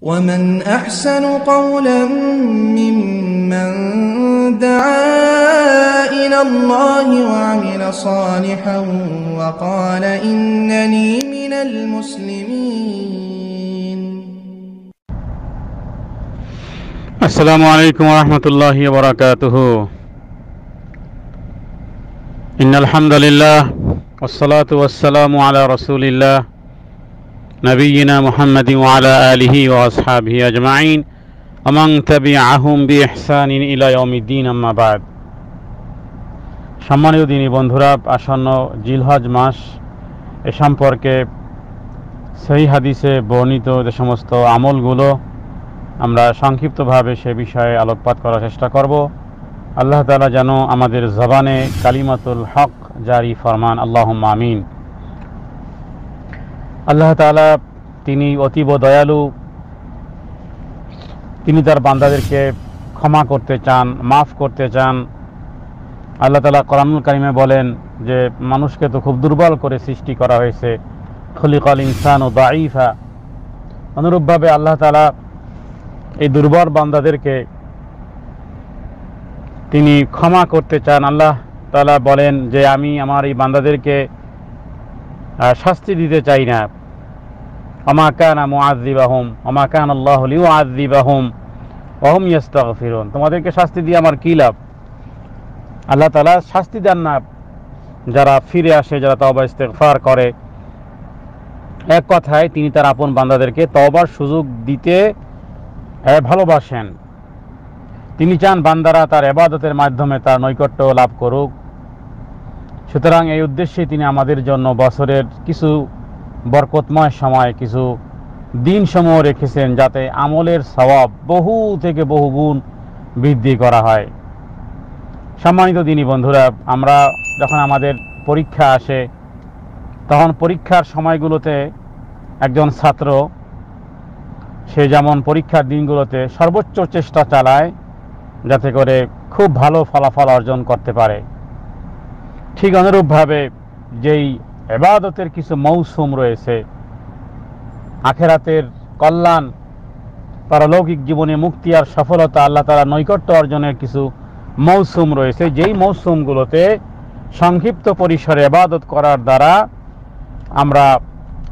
ومن أحسن قولا ممن دعا إلى الله وعمل صالحا وقال إنني من المسلمين السلام عليكم ورحمة الله وبركاته إن الحمد لله والصلاة والسلام على رسول الله نبينا محمد وعلى آله وأصحابه أجمعين ومن تبعهم بإحسان إلى يوم الدين أما بعد সম্মানীয় দিনী বন্ধুরা আসন্ন জিলহজ মাস এ সম্পর্কে সেই হাদিসে বর্ণিত যে সমস্ত আমলগুলো আমরা সংক্ষিপ্তভাবে সে বিষয়ে আলোকপাত করার চেষ্টা করব আল্লাহ তালা যেন আমাদের জবানে কালিমাতুল হক জারি ফরমান আল্লাহ আমিন আল্লাহ তালা তিনি অতীব দয়ালু তিনি তার বান্দাদেরকে ক্ষমা করতে চান মাফ করতে চান আল্লাহ তালা করামুল কারিমে বলেন যে মানুষকে তো খুব দুর্বল করে সৃষ্টি করা হয়েছে খলিকল ইনসান ও দাইফা অনুরূপভাবে আল্লাহ তালা এই দুর্বল বান্দাদেরকে তিনি ক্ষমা করতে চান আল্লাহ তালা বলেন যে আমি আমার এই বান্দাদেরকে শাস্তি দিতে চাই না অহম তোমাদেরকে শাস্তি দিয়ে আমার কী লাভ আল্লাহ তালা শাস্তি দেন না যারা ফিরে আসে যারা তবা ইস্তেকফার করে এক কথায় তিনি তার আপন বান্দাদেরকে তবার সুযোগ দিতে ভালোবাসেন তিনি চান বান্দারা তার এবাদতের মাধ্যমে তার নৈকট্য লাভ করুক সুতরাং এই উদ্দেশ্যে তিনি আমাদের জন্য বছরের কিছু বরকতময় সময় কিছু দিন সময় রেখেছেন যাতে আমলের স্বভাব বহু থেকে বহু গুণ বৃদ্ধি করা হয় সম্মানিত দিনী বন্ধুরা আমরা যখন আমাদের পরীক্ষা আসে তখন পরীক্ষার সময়গুলোতে একজন ছাত্র সে যেমন পরীক্ষার দিনগুলোতে সর্বোচ্চ চেষ্টা চালায় যাতে করে খুব ভালো ফলাফল অর্জন করতে পারে ঠিক অনুরূপভাবে যেই এবাদতের কিছু মৌসুম রয়েছে আখেরাতের কল্যাণ পারলৌকিক জীবনে মুক্তি আর সফলতা আল্লাহ তালা নৈকট্য অর্জনের কিছু মৌসুম রয়েছে যেই মৌসুমগুলোতে সংক্ষিপ্ত পরিসরে এবাদত করার দ্বারা আমরা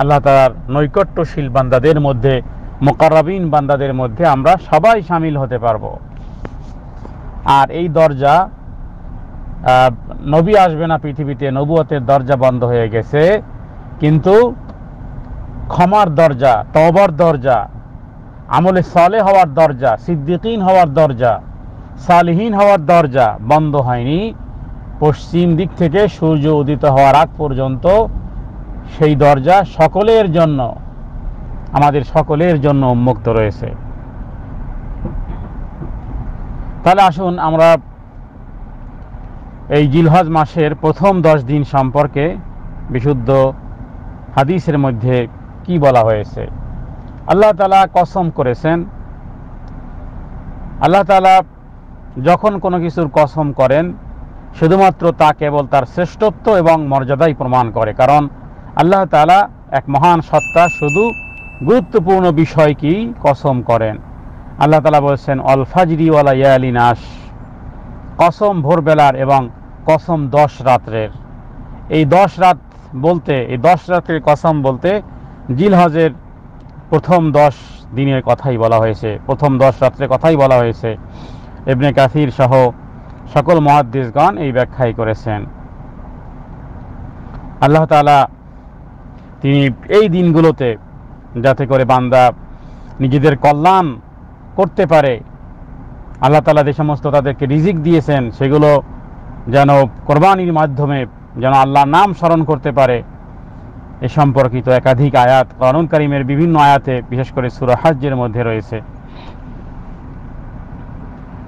আল্লাহ তালার নৈকট্যশীল বান্দাদের মধ্যে মোকারবিন বান্দাদের মধ্যে আমরা সবাই সামিল হতে পারব আর এই দরজা নবী আসবে না পৃথিবীতে নবুয়তের দরজা বন্ধ হয়ে গেছে কিন্তু ক্ষমার দরজা তবর দরজা আমলে সলে হওয়ার দরজা সিদ্দিকীন হওয়ার দরজা সালহীন হওয়ার দরজা বন্ধ হয়নি পশ্চিম দিক থেকে সূর্য উদিত হওয়ার আগ পর্যন্ত সেই দরজা সকলের জন্য আমাদের সকলের জন্য উন্মুক্ত রয়েছে তাহলে আসুন আমরা এই জিলহজ মাসের প্রথম দশ দিন সম্পর্কে বিশুদ্ধ হাদিসের মধ্যে কি বলা হয়েছে আল্লাহ তালা কসম করেছেন আল্লাহ তালা যখন কোনো কিছুর কসম করেন শুধুমাত্র তা কেবল তার শ্রেষ্ঠত্ব এবং মর্যাদাই প্রমাণ করে কারণ আল্লাহ তালা এক মহান সত্তা শুধু গুরুত্বপূর্ণ বিষয়কেই কসম করেন আল্লাহ তালা বলছেন অলফাজরিওয়ালা ওয়ালা ইয়ালিনাস কসম ভোরবেলার এবং কসম দশ রাত্রের এই দশ রাত বলতে এই দশ রাত্রের কসম বলতে জিলহজের প্রথম দশ দিনের কথাই বলা হয়েছে প্রথম দশ রাত্রের কথাই বলা হয়েছে এবনে কাসির সহ সকল মহাদ্দেশগণ এই ব্যাখ্যাই করেছেন আল্লাহ তালা তিনি এই দিনগুলোতে যাতে করে বান্দা নিজেদের কল্যাণ করতে পারে আল্লাহ তালা যে সমস্ত তাদেরকে রিজিক দিয়েছেন সেগুলো যেন কোরবানির মাধ্যমে যেন আল্লাহর নাম স্মরণ করতে পারে এ সম্পর্কিত একাধিক আয়াত করণ করিমের বিভিন্ন আয়াতে বিশেষ করে সুরাহাজ্যের মধ্যে রয়েছে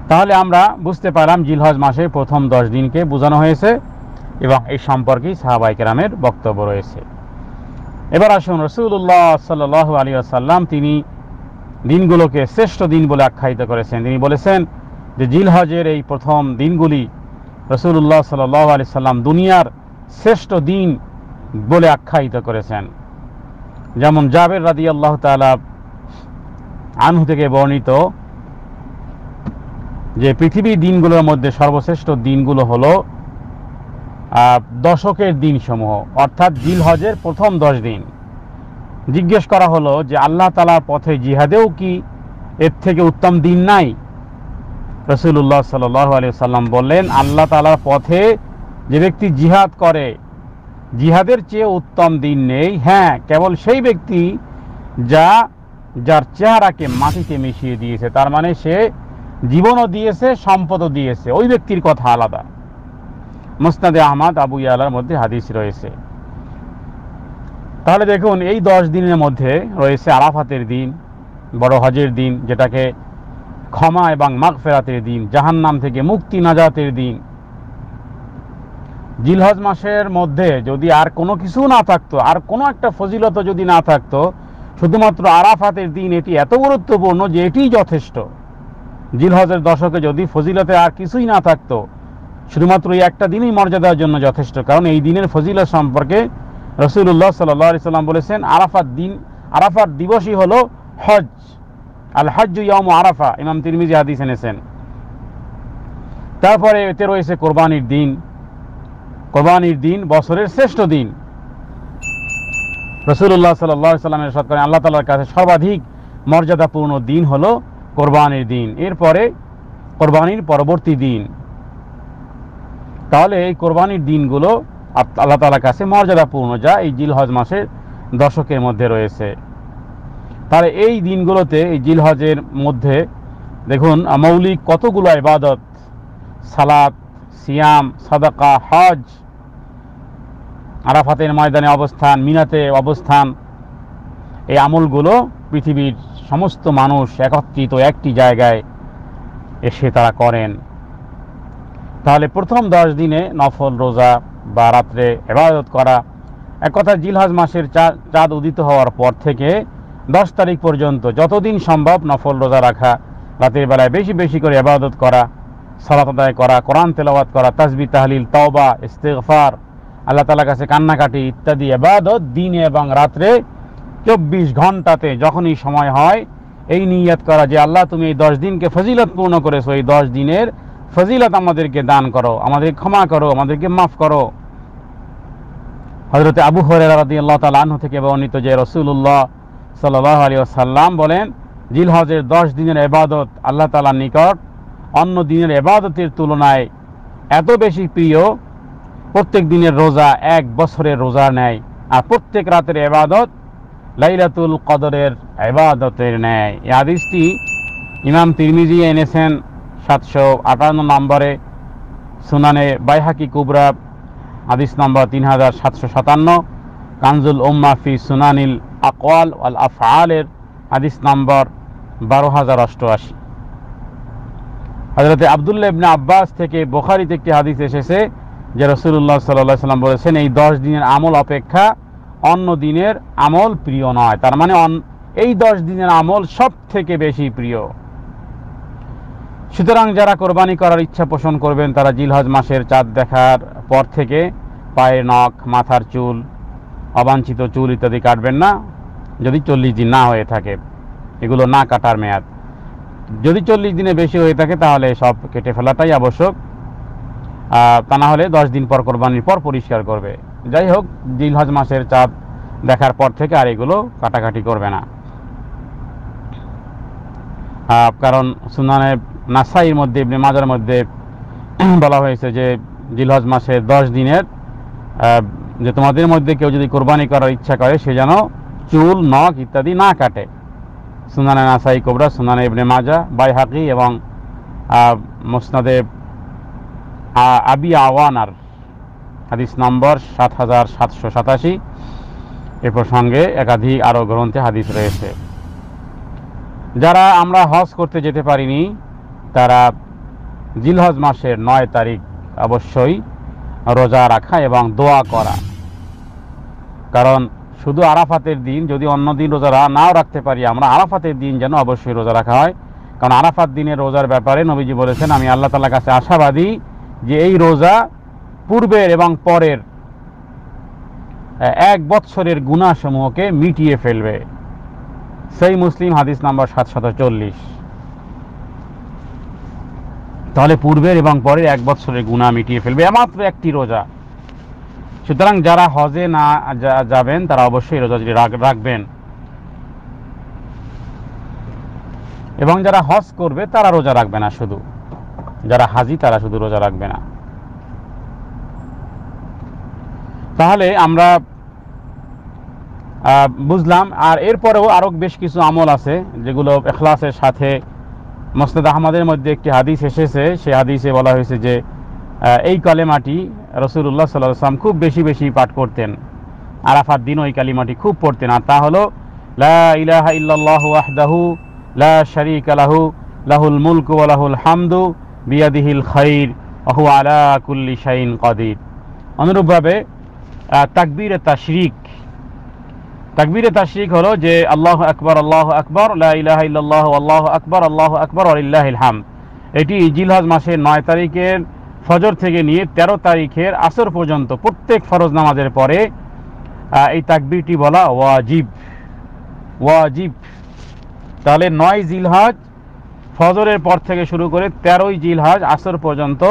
তাহলে আমরা বুঝতে পারলাম জিলহজ মাসের প্রথম দশ দিনকে বোঝানো হয়েছে এবং এই সম্পর্কেই সাহাবাইকেরামের বক্তব্য রয়েছে এবার আসুন রসুল্লাহ সাল্লু আলী আসাল্লাম তিনি দিনগুলোকে শ্রেষ্ঠ দিন বলে আখ্যায়িত করেছেন তিনি বলেছেন যে জিলহজের এই প্রথম দিনগুলি রসুল্লাহ সাল্লাহ আলি সাল্লাম দুনিয়ার শ্রেষ্ঠ দিন বলে আখ্যায়িত করেছেন যেমন জাবের রাদি আল্লাহ তালা আনহু থেকে বর্ণিত যে পৃথিবীর দিনগুলোর মধ্যে সর্বশ্রেষ্ঠ দিনগুলো হল দশকের দিনসমূহ অর্থাৎ জিলহজের প্রথম দশ দিন জিজ্ঞেস করা হলো যে আল্লাহ তালার পথে জিহাদেও কি এর থেকে উত্তম দিন নাই রসুল্লাহ সাল্লাহ আলি সাল্লাম বললেন আল্লাহ তালার পথে যে ব্যক্তি জিহাদ করে জিহাদের চেয়ে উত্তম দিন নেই হ্যাঁ কেবল সেই ব্যক্তি যা যার চেহারাকে মাটিতে মিশিয়ে দিয়েছে তার মানে সে জীবনও দিয়েছে সম্পদও দিয়েছে ওই ব্যক্তির কথা আলাদা মুস্তাদে আহমদ আবু ইয়ালার মধ্যে হাদিস রয়েছে তাহলে দেখুন এই দশ দিনের মধ্যে রয়েছে আরাফাতের দিন বড় হজের দিন যেটাকে ক্ষমা এবং মাঘ ফেরাতের দিন জাহান্নাম থেকে মুক্তি নাজাতের দিন জিলহজ মাসের মধ্যে যদি আর কোনো কিছু না থাকতো আর কোনো একটা ফজিলত যদি না থাকতো শুধুমাত্র আরাফাতের দিন এটি এত গুরুত্বপূর্ণ যে এটি যথেষ্ট জিলহজের দশকে যদি ফজিলতে আর কিছুই না থাকতো শুধুমাত্র এই একটা দিনই মর্যাদার জন্য যথেষ্ট কারণ এই দিনের ফজিলত সম্পর্কে রসুল্লাহ সাল্লি সাল্লাম বলেছেন আরাফার দিন আরাফার দিবসই হলো হজ আল হজ ইয়ম আরাফা ইমাম তিরমিজি হাদিস এনেছেন তারপরে এতে রয়েছে কোরবানির দিন কোরবানির দিন বছরের শ্রেষ্ঠ দিন রসুল্লাহ সাল্লাহ সাল্লামের সৎ আল্লাহ তালার কাছে সর্বাধিক মর্যাদাপূর্ণ দিন হল কোরবানির দিন এরপরে কোরবানির পরবর্তী দিন তাহলে এই কোরবানির দিনগুলো আল্লাহ তালার কাছে মর্যাদাপূর্ণ যা এই জিলহজ মাসের দশকের মধ্যে রয়েছে তাহলে এই দিনগুলোতে এই জিলহজের মধ্যে দেখুন মৌলিক কতগুলো ইবাদত সালাত সিয়াম সাদাকা হজ আরাফাতের ময়দানে অবস্থান মিনাতে অবস্থান এই আমলগুলো পৃথিবীর সমস্ত মানুষ একত্রিত একটি জায়গায় এসে তারা করেন তাহলে প্রথম দশ দিনে নফল রোজা বা রাত্রে এবাদত করা এক কথা জিলহাজ মাসের চাঁদ উদিত হওয়ার পর থেকে দশ তারিখ পর্যন্ত যতদিন সম্ভব নফল রোজা রাখা রাতের বেলায় বেশি বেশি করে আবাদত করা সালাত আদায় করা কোরআন তেলাওয়াত করা তাজবি তাহলিল তওবা ইস্তেফার আল্লাহ তালার কাছে কান্নাকাটি ইত্যাদি আবাদত দিনে এবং রাত্রে চব্বিশ ঘন্টাতে যখনই সময় হয় এই নিয়াত করা যে আল্লাহ তুমি এই দশ দিনকে ফজিলতপূর্ণ করেছো এই দশ দিনের ফজিলত আমাদেরকে দান করো আমাদের ক্ষমা করো আমাদেরকে মাফ করো হজরত আবু হরিয়াল্লাহ আল্লাহ তালাহ থেকে বর্ণিত যে রসুল্লাহ সাল্লাহ আলী সাল্লাম বলেন জিলহজের দশ দিনের এবাদত আল্লাহ তালার নিকট অন্য দিনের এবাদতের তুলনায় এত বেশি প্রিয় প্রত্যেক দিনের রোজা এক বছরের রোজা নেয় আর প্রত্যেক রাতের এবাদত লাইলাতুল কদরের এবাদতের নেয় এই আদিসটি ইমাম তিরমিজি এনেছেন সাতশো আটান্ন নম্বরে সুনানে বাইহাকি কুবরা আদিস নম্বর তিন হাজার সাতশো সাতান্ন কানজুল উম্মাফি সুনানিল আকওয়াল আল আফআলের আদিস নম্বর বারো হাজার অষ্টআশি হজরতে আবদুল্লা ইবনে আব্বাস থেকে বোখারিতে একটি হাদিস এসেছে যে রসুল্লাহ সাল্লাহ সাল্লাম বলেছেন এই দশ দিনের আমল অপেক্ষা অন্য দিনের আমল প্রিয় নয় তার মানে এই দশ দিনের আমল সব থেকে বেশি প্রিয় সুতরাং যারা কোরবানি করার ইচ্ছা পোষণ করবেন তারা জিলহজ মাসের চাঁদ দেখার পর থেকে পায়ের নখ মাথার চুল অবাঞ্ছিত চুল ইত্যাদি কাটবেন না যদি চল্লিশ দিন না হয়ে থাকে এগুলো না কাটার মেয়াদ যদি চল্লিশ দিনে বেশি হয়ে থাকে তাহলে সব কেটে ফেলাটাই আবশ্যক তা না হলে দশ দিন পর কোরবানির পর পরিষ্কার করবে যাই হোক জিলহজ মাসের চাঁদ দেখার পর থেকে আর এগুলো কাটাকাটি করবে না কারণ সুনানে নাসাইয়ের মধ্যে ইবনে মাজার মধ্যে বলা হয়েছে যে জিলহজ মাসের দশ দিনের যে তোমাদের মধ্যে কেউ যদি কোরবানি করার ইচ্ছা করে সে যেন চুল নখ ইত্যাদি না কাটে সুনানে নাসাই কোবরা সুনানে ইবনে মাজা বাই হাকি এবং মোসনাদেব আবি আওয়ানার হাদিস নম্বর সাত হাজার সাতশো সাতাশি এ প্রসঙ্গে একাধিক আরও গ্রন্থে হাদিস রয়েছে যারা আমরা হজ করতে যেতে পারিনি তারা জিলহজ মাসের নয় তারিখ অবশ্যই রোজা রাখা এবং দোয়া করা কারণ শুধু আরাফাতের দিন যদি অন্য দিন রোজা নাও রাখতে পারি আমরা আরাফাতের দিন যেন অবশ্যই রোজা রাখা হয় কারণ আরাফাত দিনের রোজার ব্যাপারে নবীজি বলেছেন আমি আল্লাহ তালার কাছে আশাবাদী যে এই রোজা পূর্বের এবং পরের এক বৎসরের গুণাসমূহকে মিটিয়ে ফেলবে সেই মুসলিম হাদিস নাম্বার সাতশত চল্লিশ তাহলে পূর্বের এবং পরের এক বছরের গুণা মিটিয়ে ফেলবে এমাত্র একটি রোজা সুতরাং যারা হজে না যাবেন তারা অবশ্যই রোজা যদি রাখবেন এবং যারা হজ করবে তারা রোজা রাখবে না শুধু যারা হাজি তারা শুধু রোজা রাখবে না তাহলে আমরা বুঝলাম আর এরপরেও আরও বেশ কিছু আমল আছে যেগুলো এখলাসের সাথে মোসনেদ আহমদের মধ্যে একটি হাদিস এসেছে সেই হাদিসে বলা হয়েছে যে এই কালেমাটি রসুল্লাহ সাল্লাহ সাল্লাম খুব বেশি বেশি পাঠ করতেন আরাফার দিন ওই কালিমাটি খুব পড়তেন আর তা হলো লা ইলাহা ইল্লাল্লাহ ওয়াহদাহু লা শারীকা লাহু লাহুল মুলকু ওয়া হামদু বিয়াদিহিল খাইর অহু আলা কুল্লি শাইন কদির অনুরূপভাবে তাকবীর তাশরিক তাকবীরে তাশরিক হলো যে আল্লাহ আকবর আল্লাহ আকবর লাহ আল্লাহ আকবর আল্লাহ আকবর আল্লাহ হাম এটি জিলহাজ মাসের নয় তারিখের ফজর থেকে নিয়ে ১৩ তারিখের আসর পর্যন্ত প্রত্যেক ফরজ নামাজের পরে এই তাকবিরটি বলা ওয়াজিব ওয়াজিব তাহলে নয় জিলহাজ ফজরের পর থেকে শুরু করে তেরোই জিলহাজ আসর পর্যন্ত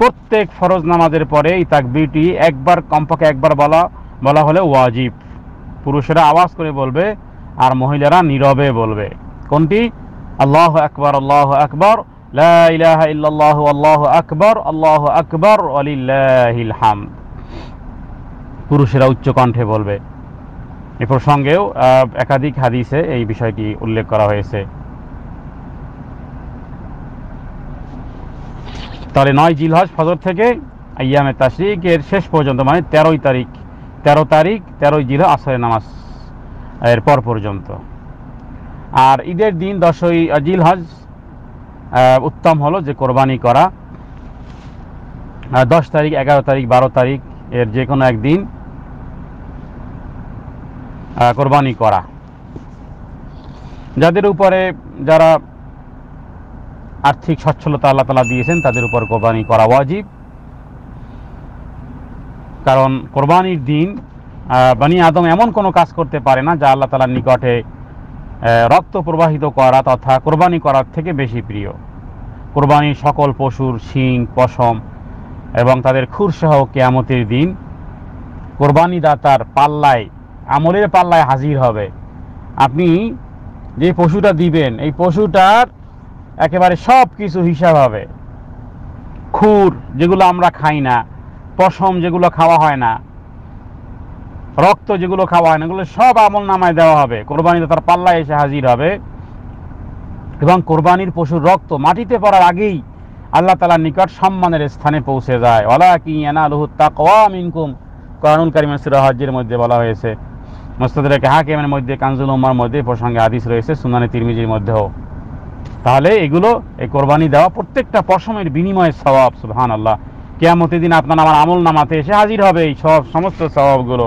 প্রত্যেক ফরজ নামাজের পরে এই তাকবিরটি একবার কমপক্ষে একবার বলা বলা হলে ওয়াজিব পুরুষেরা আওয়াজ করে বলবে আর মহিলারা নীরবে বলবে কোনটি আল্লাহ আকবর আল্লাহ আকবর লাহ আল্লাহ আকবর আল্লাহ আকবর আলিল্লাহিল হাম পুরুষেরা উচ্চ কণ্ঠে বলবে এ প্রসঙ্গেও একাধিক হাদিসে এই বিষয়টি উল্লেখ করা হয়েছে তাহলে নয় জিলহজ ফজর থেকে আইয়ামে তাশরিকের শেষ পর্যন্ত মানে তেরোই তারিখ তেরো তারিখ তেরোই জিল আসরের নামাজ এর পর পর্যন্ত আর ঈদের দিন দশই জিল হজ উত্তম হলো যে কোরবানি করা দশ তারিখ এগারো তারিখ বারো তারিখ এর যে কোনো একদিন কোরবানি করা যাদের উপরে যারা আর্থিক সচ্ছলতা আল্লাহ তালা দিয়েছেন তাদের উপর কোরবানি করা ওয়াজিব কারণ কোরবানির দিন বানি আদম এমন কোনো কাজ করতে পারে না যা আল্লাহ তালার নিকটে রক্ত প্রবাহিত করা তথা কোরবানি করার থেকে বেশি প্রিয় কোরবানির সকল পশুর শিং পশম এবং তাদের খুরসহ কেয়ামতের দিন কোরবানিদাতার পাল্লায় আমলের পাল্লায় হাজির হবে আপনি যে পশুটা দিবেন এই পশুটার একেবারে সব কিছু হিসাব হবে খুর যেগুলো আমরা খাই না পশম যেগুলো খাওয়া হয় না রক্ত যেগুলো খাওয়া হয় না এগুলো সব আমল নামায় দেওয়া হবে কোরবানিতে তার পাল্লায় এসে হাজির হবে এবং কোরবানির পশুর রক্ত মাটিতে পড়ার আগেই আল্লাহ তালার নিকট সম্মানের স্থানে পৌঁছে যায় ওলা কি এনালহু তাকওয়া মিনকুম কোরআনুল কারিমের সুরাহাজ্যের মধ্যে বলা হয়েছে মোস্তাদেরকে হাকিমের মধ্যে কাঞ্জুল উম্মার মধ্যে প্রসঙ্গে আদিস রয়েছে সুনানি তিরমিজির মধ্যেও তাহলে এগুলো এই কোরবানি দেওয়া প্রত্যেকটা পশমের বিনিময়ের স্বভাব সুহান আল্লাহ কেয়ামতের দিন আপনার আমার আমল নামাতে এসে হাজির হবে এই সব সমস্ত স্বভাবগুলো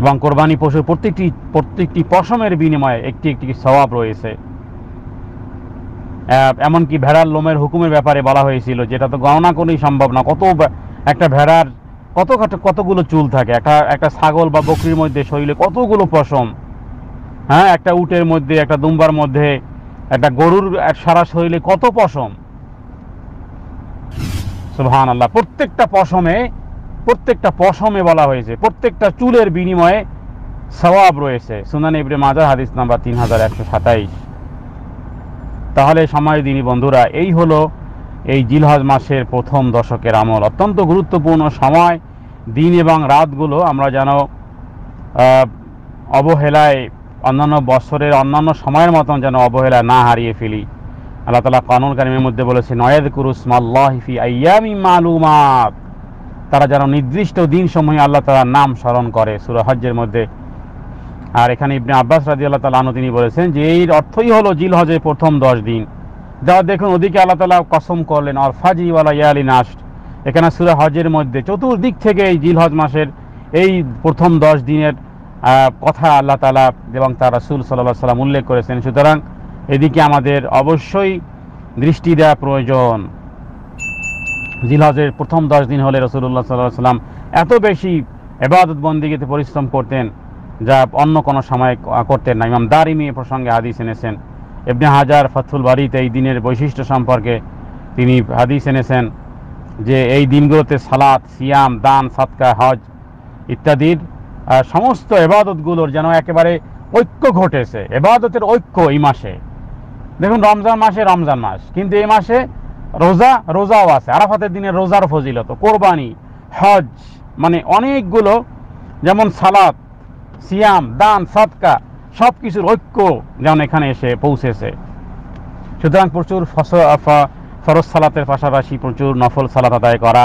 এবং কোরবানি পশুর প্রত্যেকটি প্রত্যেকটি পশমের বিনিময়ে একটি একটি স্বভাব রয়েছে এমনকি ভেড়ার লোমের হুকুমের ব্যাপারে বলা হয়েছিল যেটা তো গণনা করেই সম্ভব না কত একটা ভেড়ার কত কতগুলো চুল থাকে একটা একটা ছাগল বা বকরির মধ্যে শরীরে কতগুলো পশম হ্যাঁ একটা উটের মধ্যে একটা দুম্বার মধ্যে একটা গরুর সারা শরীরে কত পশম সুহান আল্লাহ প্রত্যেকটা পশমে প্রত্যেকটা পশমে বলা হয়েছে প্রত্যেকটা চুলের বিনিময়ে স্বভাব রয়েছে সুনান ইবরে মাজার হাদিস নাম্বার তিন হাজার একশো সাতাইশ তাহলে সময় দিনী বন্ধুরা এই হলো এই জিলহজ মাসের প্রথম দশকের আমল অত্যন্ত গুরুত্বপূর্ণ সময় দিন এবং রাতগুলো আমরা যেন অবহেলায় অন্যান্য বছরের অন্যান্য সময়ের মতন যেন অবহেলা না হারিয়ে ফেলি আল্লাহ তালা কানুন কারিমের মধ্যে বলেছে নয়েদ কুরুসমাল্লাহিফি আয়ামি মালুমাত তারা যেন নির্দিষ্ট দিন সময়ে আল্লাহ তালার নাম স্মরণ করে সুরহজ্জের মধ্যে আর এখানে ইবনে আব্বাস রাজি আল্লাহ তালা তিনি বলেছেন যে এই অর্থই হলো জিল হজের প্রথম দশ দিন যা দেখুন ওদিকে আল্লাহ তালা কসম করলেন অরফাজি ওয়ালা ইয়ালি নাস্ট এখানে সুরহজের মধ্যে চতুর্দিক থেকে এই জিল হজ মাসের এই প্রথম দশ দিনের কথা আল্লাহ তালা এবং তার রাসুল সাল্লাহ সাল্লাম উল্লেখ করেছেন সুতরাং এদিকে আমাদের অবশ্যই দৃষ্টি দেওয়া প্রয়োজন জিলহজের প্রথম দশ দিন হলে রসুল্লাহ সাল্লাহ সাল্লাম এত বেশি এবাদত বন্দিগিতে পরিশ্রম করতেন যা অন্য কোনো সময় করতেন না ইমাম দারিমি এ প্রসঙ্গে হাদিস এনেছেন এমনি হাজার ফাথুল বাড়িতে এই দিনের বৈশিষ্ট্য সম্পর্কে তিনি হাদিস এনেছেন যে এই দিনগুলোতে সালাত সিয়াম দান সাতকা হজ ইত্যাদির সমস্ত এবাদতগুলোর যেন একেবারে ঐক্য ঘটেছে এবাদতের ঐক্য এই মাসে দেখুন রমজান মাসে রমজান মাস কিন্তু এই মাসে রোজা রোজাও আছে আরাফাতের দিনে রোজার ফজিলত কোরবানি হজ মানে অনেকগুলো যেমন সালাত সিয়াম দান সৎকা সব কিছুর ঐক্য যেমন এখানে এসে পৌঁছেছে সুতরাং প্রচুর ফরজ সালাতের পাশাপাশি প্রচুর নফল সালাত আদায় করা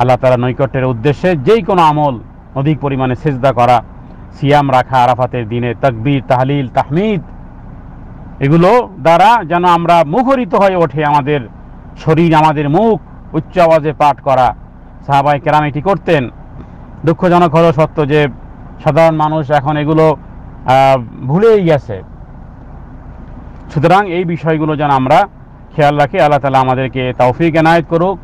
আল্লাহ তালা নৈকট্যের উদ্দেশ্যে যেই কোনো আমল অধিক পরিমাণে সেজদা করা সিয়াম রাখা আরাফাতের দিনে তকবির তাহলিল তাহমিদ এগুলো দ্বারা যেন আমরা মুখরিত হয়ে ওঠে আমাদের শরীর আমাদের মুখ উচ্চ আওয়াজে পাঠ করা সাহাবাই কেরাম এটি করতেন দুঃখজনক হলো সত্য যে সাধারণ মানুষ এখন এগুলো ভুলেই গেছে সুতরাং এই বিষয়গুলো যেন আমরা খেয়াল রাখি আল্লাহ তালা আমাদেরকে তাওফিক এনায়ত করুক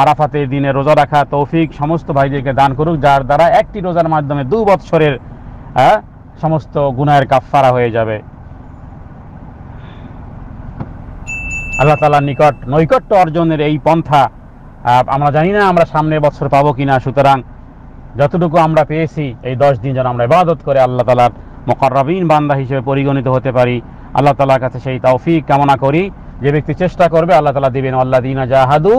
আরাফাতে দিনে রোজা রাখা তৌফিক সমস্ত ভাইদেরকে দান করুক যার দ্বারা একটি রোজার মাধ্যমে দু বৎসরের সমস্ত গুনায়ের কাফারা হয়ে যাবে আল্লাহ তালার নিকট নৈকট্য অর্জনের এই পন্থা আমরা জানি না আমরা সামনে বছর পাবো কিনা সুতরাং যতটুকু আমরা পেয়েছি এই দশ দিন যেন আমরা ইবাদত করে আল্লাহ তালার মকরবিন বান্দা হিসেবে পরিগণিত হতে পারি আল্লাহ তালার কাছে সেই তৌফিক কামনা করি যে ব্যক্তি চেষ্টা করবে আল্লাহ তালা দিবেন আল্লাহ দিনা জাহাদু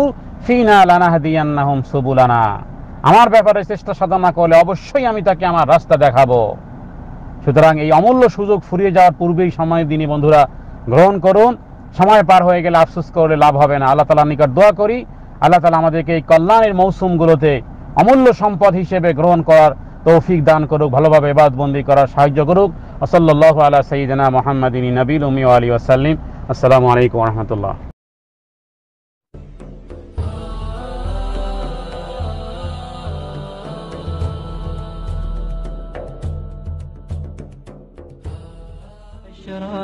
আমার ব্যাপারে চেষ্টা সাধনা করলে অবশ্যই আমি তাকে আমার রাস্তা দেখাবো সুতরাং এই অমূল্য সুযোগ ফুরিয়ে যাওয়ার পূর্বেই সময় বন্ধুরা গ্রহণ করুন সময় পার হয়ে গেলে আফসোস করলে লাভ হবে না আল্লাহ নিকট দোয়া করি আল্লাহ তালা আমাদেরকে এই কল্যাণের মৌসুমগুলোতে অমূল্য সম্পদ হিসেবে গ্রহণ করার তৌফিক দান করুক ভালোভাবে এবাদবন্দি করার সাহায্য করুক আসল্লাহ আল্লাহ সঈদিনা মোহাম্মদিনী নবীল উমি আলী ওসাল্লিম আসসালামু আলাইকুম রহমতুল্লাহ